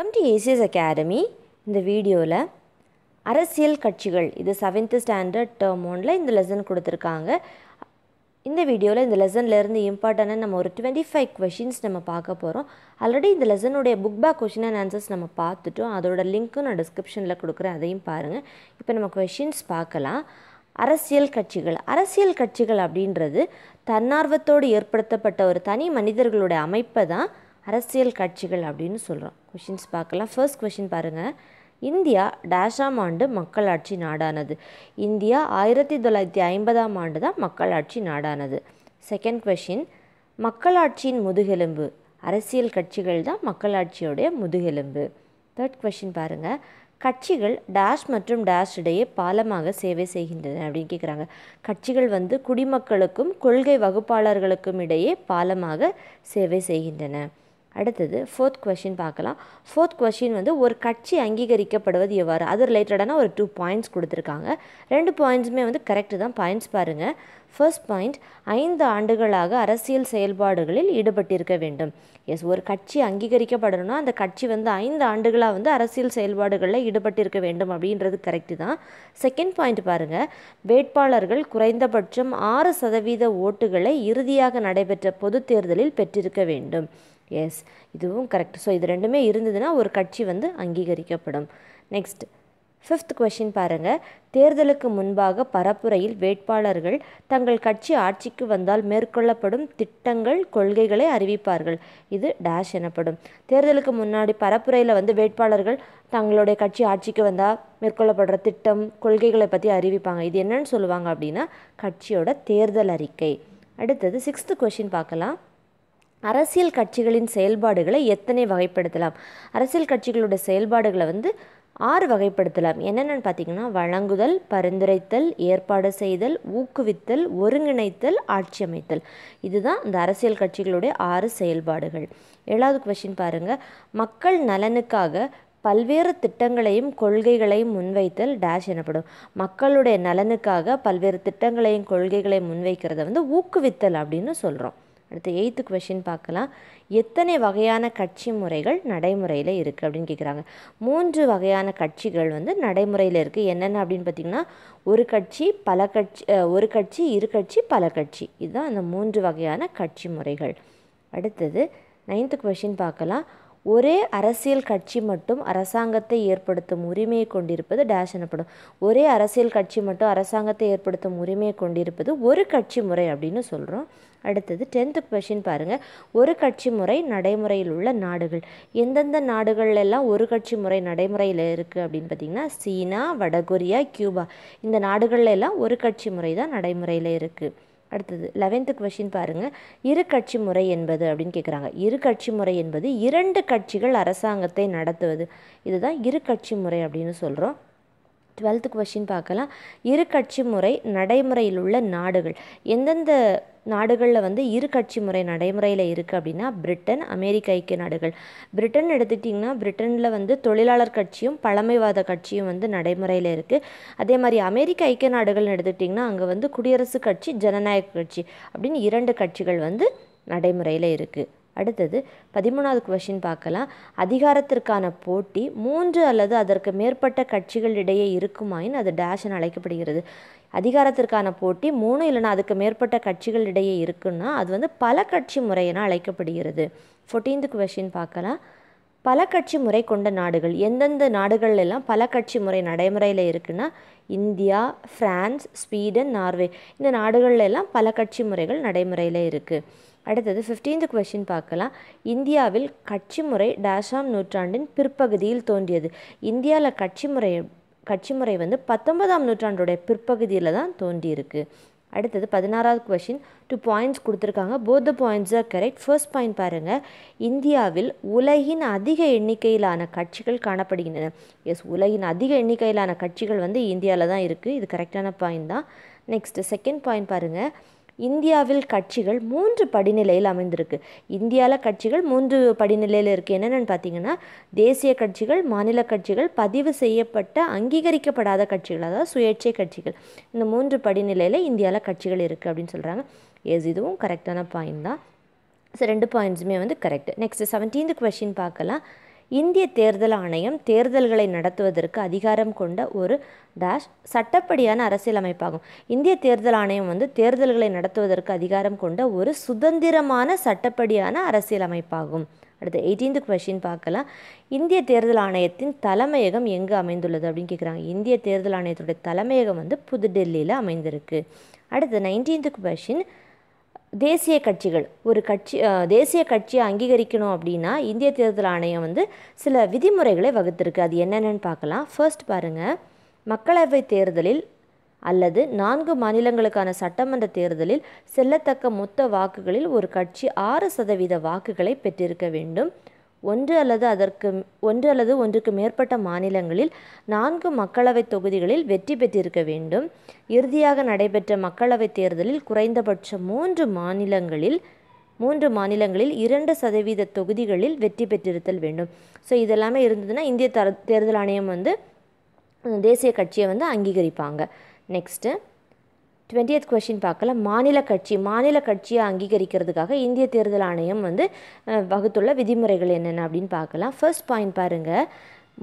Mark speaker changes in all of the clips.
Speaker 1: come to ACS academy இந்த வீடியோவில் அரசியல் கட்சிகள் இது செவன்த்து ஸ்டாண்டர்ட் டேர்ம் ஒனில் இந்த லெசன் கொடுத்துருக்காங்க இந்த வீடியோவில் இந்த லெசன்லேருந்து இம்பார்ட்டனாக நம்ம ஒரு டுவெண்ட்டி ஃபைவ் கொஷின்ஸ் நம்ம பார்க்க போகிறோம் ஆல்ரெடி இந்த லெசனுடைய book back question and answers நம்ம பார்த்துட்டோம் அதோட லிங்க்கும் நான் டிஸ்கிரிப்ஷனில் கொடுக்குறேன் அதையும் பாருங்கள் இப்போ நம்ம கொஷின்ஸ் பார்க்கலாம் அரசியல் கட்சிகள் அரசியல் கட்சிகள் அப்படின்றது தன்னார்வத்தோடு ஏற்படுத்தப்பட்ட ஒரு தனி மனிதர்களுடைய அமைப்பை தான் அரசியல் கட்சிகள் அப்படின்னு சொல்கிறோம் கொஷின்ஸ் பார்க்கலாம் ஃபர்ஸ்ட் கொஷின் பாருங்கள் இந்தியா டேஷாம் ஆண்டு மக்களாட்சி நாடானது இந்தியா ஆயிரத்தி தொள்ளாயிரத்தி ஐம்பதாம் ஆண்டு தான் மக்களாட்சி நாடானது செகண்ட் கொஷின் மக்களாட்சியின் முதுகெலும்பு அரசியல் கட்சிகள் தான் மக்களாட்சியோடைய முதுகெலும்பு தேர்ட் கொஷின் பாருங்கள் கட்சிகள் டேஷ் மற்றும் டேஷ் இடையே பாலமாக சேவை செய்கின்றன அப்படின்னு கேட்குறாங்க கட்சிகள் வந்து குடிமக்களுக்கும் கொள்கை வகுப்பாளர்களுக்கும் இடையே பாலமாக சேவை செய்கின்றன அடுத்தது ஃபோர்த் கொஷின் பார்க்கலாம் ஃபோர்த் கொஷின் வந்து ஒரு கட்சி அங்கீகரிக்கப்படுவது எவ்வாறு அது ரிலேட்டடான ஒரு டூ பாயிண்ட்ஸ் கொடுத்துருக்காங்க ரெண்டு பாயிண்ட்ஸுமே வந்து கரெக்டு தான் பாயிண்ட்ஸ் பாருங்கள் ஃபர்ஸ்ட் பாயிண்ட் ஐந்து ஆண்டுகளாக அரசியல் செயல்பாடுகளில் ஈடுபட்டிருக்க வேண்டும் எஸ் ஒரு கட்சி அங்கீகரிக்கப்படணும்னா அந்த கட்சி வந்து ஐந்து ஆண்டுகளாக வந்து அரசியல் செயல்பாடுகளில் ஈடுபட்டிருக்க வேண்டும் அப்படின்றது கரெக்டு தான் செகண்ட் பாயிண்ட் பாருங்கள் வேட்பாளர்கள் குறைந்தபட்சம் ஆறு சதவீத ஓட்டுகளை இறுதியாக நடைபெற்ற பொது தேர்தலில் பெற்றிருக்க வேண்டும் எஸ் இதுவும் கரெக்ட் ஸோ இது ரெண்டுமே இருந்ததுன்னா ஒரு கட்சி வந்து அங்கீகரிக்கப்படும் நெக்ஸ்ட் ஃபிஃப்த் கொஷின் பாருங்கள் தேர்தலுக்கு முன்பாக பரப்புரையில் வேட்பாளர்கள் தங்கள் கட்சி ஆட்சிக்கு வந்தால் மேற்கொள்ளப்படும் திட்டங்கள் கொள்கைகளை அறிவிப்பார்கள் இது டேஷ் எனப்படும் தேர்தலுக்கு முன்னாடி பரப்புரையில் வந்து வேட்பாளர்கள் தங்களுடைய கட்சி ஆட்சிக்கு வந்தால் மேற்கொள்ளப்படுற திட்டம் கொள்கைகளை பற்றி அறிவிப்பாங்க இது என்னன்னு சொல்லுவாங்க அப்படின்னா கட்சியோட தேர்தல் அறிக்கை அடுத்தது சிக்ஸ்த்து கொஷின் பார்க்கலாம் அரசியல் கட்சிகளின் செயல்பாடுகளை எத்தனை வகைப்படுத்தலாம் அரசியல் கட்சிகளோட செயல்பாடுகளை வந்து ஆறு வகைப்படுத்தலாம் என்னென்னு பார்த்தீங்கன்னா வழங்குதல் பரிந்துரைத்தல் ஏற்பாடு செய்தல் ஊக்குவித்தல் ஒருங்கிணைத்தல் ஆட்சி அமைத்தல் இதுதான் இந்த அரசியல் கட்சிகளுடைய ஆறு செயல்பாடுகள் ஏழாவது கொஷின் பாருங்கள் மக்கள் நலனுக்காக பல்வேறு திட்டங்களையும் கொள்கைகளையும் முன்வைத்தல் டேஷ் எனப்படும் மக்களுடைய நலனுக்காக பல்வேறு திட்டங்களையும் கொள்கைகளையும் முன்வைக்கிறத வந்து ஊக்குவித்தல் அப்படின்னு சொல்கிறோம் அடுத்து எயித்து கொஷின் பார்க்கலாம் எத்தனை வகையான கட்சி முறைகள் நடைமுறையில் இருக்குது அப்படின்னு கேட்குறாங்க மூன்று வகையான கட்சிகள் வந்து நடைமுறையில் இருக்குது என்னென்ன அப்படின்னு பார்த்திங்கன்னா ஒரு கட்சி பல கட்சி ஒரு கட்சி இரு கட்சி பல கட்சி இதுதான் அந்த மூன்று வகையான கட்சி முறைகள் அடுத்தது நைன்த்து கொஷின் பார்க்கலாம் ஒரே அரசியல் கட்சி மட்டும் அரசாங்கத்தை ஏற்படுத்தும் உரிமையை கொண்டிருப்பது டேஷ் எனப்படும் ஒரே அரசியல் கட்சி மட்டும் அரசாங்கத்தை ஏற்படுத்தும் உரிமையை கொண்டிருப்பது ஒரு கட்சி முறை அப்படின்னு சொல்கிறோம் அடுத்தது டென்த்து கொஷின் பாருங்கள் ஒரு கட்சி முறை நடைமுறையில் உள்ள நாடுகள் எந்தெந்த நாடுகள்லாம் ஒரு கட்சி முறை நடைமுறையில் இருக்குது அப்படின்னு பார்த்திங்கன்னா சீனா வடகொரியா கியூபா இந்த நாடுகள்லாம் ஒரு கட்சி முறை தான் நடைமுறையில் இருக்குது அடுத்தது லெவன்த்து கொஷின் பாருங்கள் இரு கட்சி முறை என்பது அப்படின்னு கேட்குறாங்க இரு கட்சி முறை என்பது இரண்டு கட்சிகள் அரசாங்கத்தை நடத்துவது இதுதான் இரு கட்சி முறை அப்படின்னு சொல்கிறோம் டுவெல்த்து கொஷின் பார்க்கலாம் இரு கட்சி முறை நடைமுறையில் உள்ள நாடுகள் எந்தெந்த நாடுகளில் வந்து இரு கட்சி முறை நடைமுறையில் இருக்குது அப்படின்னா பிரிட்டன் அமெரிக்க ஐக்கிய நாடுகள் பிரிட்டன் எடுத்துட்டிங்கன்னா பிரிட்டனில் வந்து தொழிலாளர் கட்சியும் பழமைவாத கட்சியும் வந்து நடைமுறையில் இருக்குது அதே மாதிரி அமெரிக்க ஐக்கிய நாடுகள்னு எடுத்துக்கிட்டிங்கன்னா அங்கே வந்து குடியரசுக் கட்சி ஜனநாயக கட்சி அப்படின்னு இரண்டு கட்சிகள் வந்து நடைமுறையில் இருக்குது அடுத்தது பதிமூணாவது கொஷின் பார்க்கலாம் அதிகாரத்திற்கான போட்டி மூன்று அல்லது அதற்கு மேற்பட்ட கட்சிகளிடையே இருக்குமாயின் அது டேஷ் அழைக்கப்படுகிறது அதிகாரத்திற்கான போட்டி மூணு இல்லைனா அதுக்கு மேற்பட்ட கட்சிகளிடையே இருக்குன்னா அது வந்து பல கட்சி முறை என அழைக்கப்படுகிறது ஃபோர்டீன்த் கொஷின் பார்க்கலாம் பல கட்சி முறை கொண்ட நாடுகள் எந்தெந்த நாடுகள்லாம் பல கட்சி முறை நடைமுறையில் இருக்குன்னா இந்தியா ஃப்ரான்ஸ் ஸ்வீடன் நார்வே இந்த நாடுகள்லாம் பல கட்சி முறைகள் நடைமுறையில் இருக்குது அடுத்தது ஃபிஃப்டீன்த் கொஷின் பார்க்கலாம் இந்தியாவில் கட்சி முறை டேஷாம் நூற்றாண்டின் பிற்பகுதியில் தோன்றியது இந்தியாவில் கட்சி முறை கட்சி முறை வந்து பத்தொன்பதாம் நூற்றாண்டுடைய பிற்பகுதியில் தான் தோன்றியிருக்கு அடுத்தது பதினாறாவது கொஷின் டூ பாயிண்ட்ஸ் கொடுத்துருக்காங்க both points are correct first point பாருங்கள் இந்தியாவில் உலகின் அதிக எண்ணிக்கையிலான கட்சிகள் காணப்படுகின்றன எஸ் உலகின் அதிக எண்ணிக்கையிலான கட்சிகள் வந்து இந்தியாவில் தான் இருக்குது இது கரெக்டான பாயிண்ட் தான் நெக்ஸ்ட்டு செகண்ட் பாயிண்ட் பாருங்கள் இந்தியாவில் கட்சிகள் மூன்று படிநிலையில் அமைந்திருக்கு இந்தியாவில் கட்சிகள் மூன்று படிநிலையில் இருக்குது என்னென்னு பார்த்தீங்கன்னா தேசிய கட்சிகள் மாநில கட்சிகள் பதிவு செய்யப்பட்ட அங்கீகரிக்கப்படாத கட்சிகள் அதாவது சுயேட்சை கட்சிகள் இந்த மூன்று படிநிலையில் இந்தியாவில் கட்சிகள் இருக்குது அப்படின்னு சொல்கிறாங்க எஸ் இதுவும் கரெக்டான பாயிண்ட் தான் ஸோ ரெண்டு பாயிண்ட்ஸுமே வந்து கரெக்ட் நெக்ஸ்ட் செவன்டீன்த் கொஷின் பார்க்கலாம் இந்திய தேர்தல் ஆணையம் தேர்தல்களை நடத்துவதற்கு அதிகாரம் கொண்ட ஒரு டேஷ் சட்டப்படியான அரசியலமைப்பாகும் இந்திய தேர்தல் ஆணையம் வந்து தேர்தல்களை நடத்துவதற்கு அதிகாரம் கொண்ட ஒரு சுதந்திரமான சட்டப்படியான அரசியலமைப்பாகும் அடுத்து எயிட்டீன்த் கொஷின் பார்க்கலாம் இந்திய தேர்தல் ஆணையத்தின் தலைமையகம் எங்கு அமைந்துள்ளது அப்படின்னு கேட்குறாங்க இந்திய தேர்தல் ஆணையத்துடைய தலைமையகம் வந்து புதுடெல்லியில் அமைந்திருக்கு அடுத்து நைன்டீன்த் கொஷின் தேசிய கட்சிகள் ஒரு கட்சி தேசிய கட்சியை அங்கீகரிக்கணும் அப்படின்னா இந்திய தேர்தல் ஆணையம் வந்து சில விதிமுறைகளை வகுத்திருக்கு அது என்னென்னு பார்க்கலாம் ஃபர்ஸ்ட் பாருங்கள் மக்களவை தேர்தலில் அல்லது நான்கு மாநிலங்களுக்கான சட்டமன்ற தேர்தலில் செல்லத்தக்க மொத்த வாக்குகளில் ஒரு கட்சி ஆறு சதவீத வாக்குகளை பெற்றிருக்க வேண்டும் ஒன்று அல்லது அதற்கு ஒன்று அல்லது ஒன்றுக்கு மேற்பட்ட மாநிலங்களில் நான்கு மக்களவைத் தொகுதிகளில் வெற்றி பெற்றிருக்க வேண்டும் இறுதியாக நடைபெற்ற மக்களவைத் தேர்தலில் குறைந்தபட்ச மூன்று மாநிலங்களில் மூன்று மாநிலங்களில் இரண்டு சதவீத தொகுதிகளில் வெற்றி பெற்றிருத்தல் வேண்டும் ஸோ இதெல்லாமே இருந்ததுன்னா இந்திய தர தேர்தல் ஆணையம் வந்து தேசிய கட்சியை வந்து அங்கீகரிப்பாங்க நெக்ஸ்ட்டு எய்த் கொஷின் பார்க்கலாம் மாநில கட்சி மாநில கட்சியை அங்கீகரிக்கிறதுக்காக இந்திய தேர்தல் ஆணையம் வந்து வகுத்துள்ள விதிமுறைகள் என்னென்ன அப்படின்னு பார்க்கலாம் ஃபர்ஸ்ட் பாயிண்ட் பாருங்கள்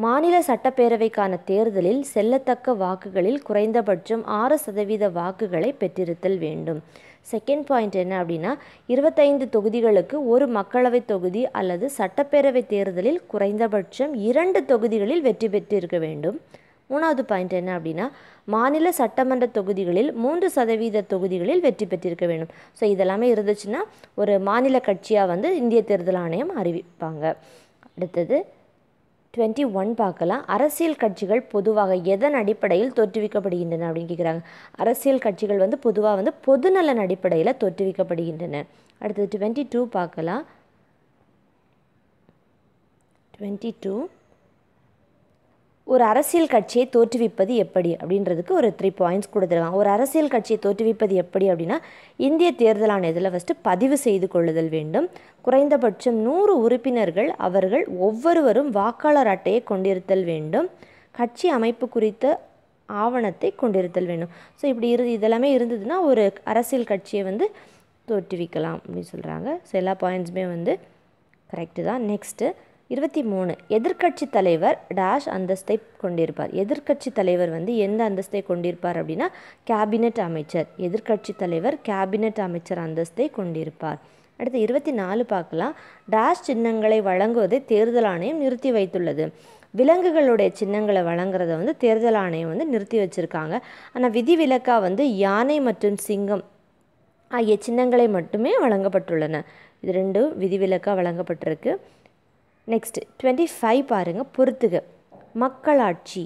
Speaker 1: மாநில சட்டப்பேரவைக்கான தேர்தலில் செல்லத்தக்க வாக்குகளில் குறைந்தபட்சம் ஆறு சதவீத வாக்குகளை பெற்றிருத்தல் வேண்டும் செகண்ட் பாயிண்ட் என்ன அப்படின்னா இருபத்தைந்து தொகுதிகளுக்கு ஒரு மக்களவை தொகுதி அல்லது சட்டப்பேரவை தேர்தலில் குறைந்தபட்சம் இரண்டு தொகுதிகளில் வெற்றி பெற்றிருக்க வேண்டும் மூணாவது பாயிண்ட் என்ன அப்படின்னா மாநில சட்டமன்ற தொகுதிகளில் மூன்று சதவீத தொகுதிகளில் வெற்றி பெற்றிருக்க வேண்டும் ஸோ இதெல்லாமே இருந்துச்சுன்னா ஒரு மாநில கட்சியாக வந்து இந்திய தேர்தல் ஆணையம் அறிவிப்பாங்க அடுத்தது டுவெண்ட்டி ஒன் பார்க்கலாம் அரசியல் கட்சிகள் பொதுவாக எதன் அடிப்படையில் தோற்றுவிக்கப்படுகின்றன அப்படின்னு கேட்குறாங்க அரசியல் கட்சிகள் வந்து பொதுவாக வந்து பொதுநலன் அடிப்படையில் தோற்றுவிக்கப்படுகின்றன அடுத்தது டுவெண்ட்டி டூ பார்க்கலாம் டுவெண்ட்டி டூ ஒரு அரசியல் கட்சியை தோற்றுவிப்பது எப்படி அப்படின்றதுக்கு ஒரு த்ரீ பாயிண்ட்ஸ் கொடுத்துருக்காங்க ஒரு அரசியல் கட்சியை தோற்றுவிப்பது எப்படி அப்படின்னா இந்திய தேர்தல் ஆணையத்தில் ஃபஸ்ட்டு பதிவு செய்து கொள்ளுதல் வேண்டும் குறைந்தபட்சம் நூறு உறுப்பினர்கள் அவர்கள் ஒவ்வொருவரும் வாக்காளர் அட்டையை கொண்டிருத்தல் வேண்டும் கட்சி அமைப்பு குறித்த ஆவணத்தை கொண்டிருத்தல் வேண்டும் ஸோ இப்படி இரு இதெல்லாமே இருந்ததுன்னா ஒரு அரசியல் கட்சியை வந்து தோற்றுவிக்கலாம் அப்படின்னு சொல்கிறாங்க ஸோ எல்லா பாயிண்ட்ஸுமே வந்து கரெக்டு தான் நெக்ஸ்ட்டு இருபத்தி மூணு எதிர்க்கட்சி தலைவர் டேஷ் அந்தஸ்தை கொண்டிருப்பார் எதிர்க்கட்சி தலைவர் வந்து எந்த அந்தஸ்தை கொண்டிருப்பார் அப்படின்னா கேபினெட் அமைச்சர் எதிர்க்கட்சி தலைவர் கேபினெட் அமைச்சர் அந்தஸ்தை கொண்டிருப்பார் அடுத்து இருபத்தி நாலு பார்க்கலாம் டேஷ் சின்னங்களை வழங்குவதை தேர்தல் ஆணையம் நிறுத்தி வைத்துள்ளது விலங்குகளுடைய சின்னங்களை வழங்குறத வந்து தேர்தல் ஆணையம் வந்து நிறுத்தி வச்சுருக்காங்க ஆனால் விதிவிலக்காக வந்து யானை மற்றும் சிங்கம் ஆகிய சின்னங்களை மட்டுமே வழங்கப்பட்டுள்ளன இது ரெண்டும் விதிவிலக்காக வழங்கப்பட்டிருக்கு நெக்ஸ்ட் டுவெண்ட்டி ஃபைவ் பாருங்கள் பொறுத்துக மக்களாட்சி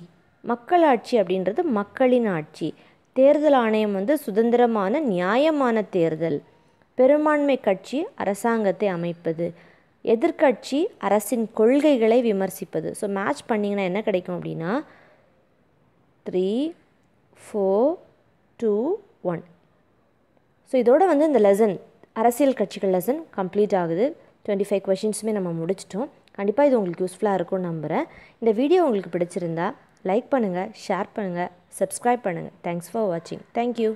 Speaker 1: மக்களாட்சி அப்படின்றது மக்களின் ஆட்சி தேர்தல் ஆணையம் வந்து சுதந்திரமான நியாயமான தேர்தல் பெரும்பான்மை கட்சி அரசாங்கத்தை அமைப்பது எதிர்கட்சி அரசின் கொள்கைகளை விமர்சிப்பது ஸோ மேட்ச் பண்ணிங்கன்னா என்ன கிடைக்கும் அப்படின்னா three four two one so இதோட வந்து இந்த லெசன் அரசியல் கட்சிகள் லெசன் கம்ப்ளீட் ஆகுது டுவெண்ட்டி ஃபைவ் கொஷின்ஸுமே நம்ம முடிச்சிட்டோம் கண்டிப்பாக இது உங்களுக்கு யூஸ்ஃபுல்லாக இருக்கும்னு நம்புகிறேன் இந்த வீடியோ உங்களுக்கு பிடிச்சிருந்தா லைக் பண்ணுங்கள் ஷேர் பண்ணுங்கள் சப்ஸ்கிரைப் பண்ணுங்கள் தேங்க்ஸ் ஃபார் வாட்சிங் தேங்க்யூ